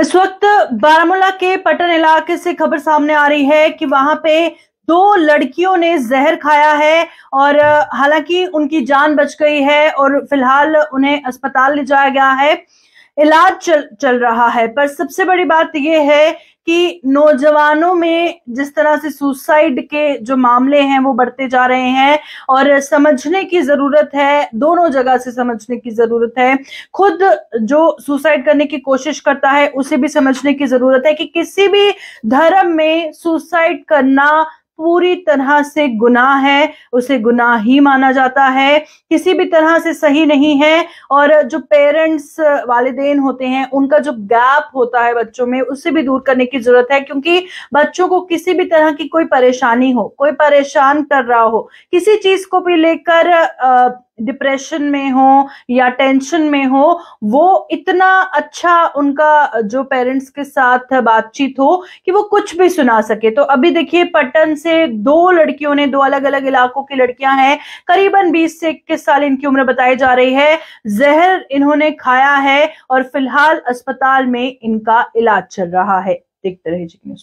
इस वक्त बारामूला के पटन इलाके से खबर सामने आ रही है कि वहां पे दो लड़कियों ने जहर खाया है और हालांकि उनकी जान बच गई है और फिलहाल उन्हें अस्पताल ले जाया गया है इलाज चल चल रहा है पर सबसे बड़ी बात यह है कि नौजवानों में जिस तरह से सुसाइड के जो मामले हैं वो बढ़ते जा रहे हैं और समझने की जरूरत है दोनों जगह से समझने की जरूरत है खुद जो सुसाइड करने की कोशिश करता है उसे भी समझने की जरूरत है कि किसी भी धर्म में सुसाइड करना पूरी तरह से गुनाह है उसे गुनाह ही माना जाता है किसी भी तरह से सही नहीं है और जो पेरेंट्स वालदेन होते हैं उनका जो गैप होता है बच्चों में उससे भी दूर करने की जरूरत है क्योंकि बच्चों को किसी भी तरह की कोई परेशानी हो कोई परेशान कर रहा हो किसी चीज को भी लेकर डिप्रेशन में हो या टेंशन में हो वो इतना अच्छा उनका जो पेरेंट्स के साथ बातचीत हो कि वो कुछ भी सुना सके तो अभी देखिए पटन से दो लड़कियों ने दो अलग अलग इलाकों की लड़कियां हैं करीबन 20 से इक्कीस साल इनकी उम्र बताई जा रही है जहर इन्होंने खाया है और फिलहाल अस्पताल में इनका इलाज चल रहा है देखते रहे जी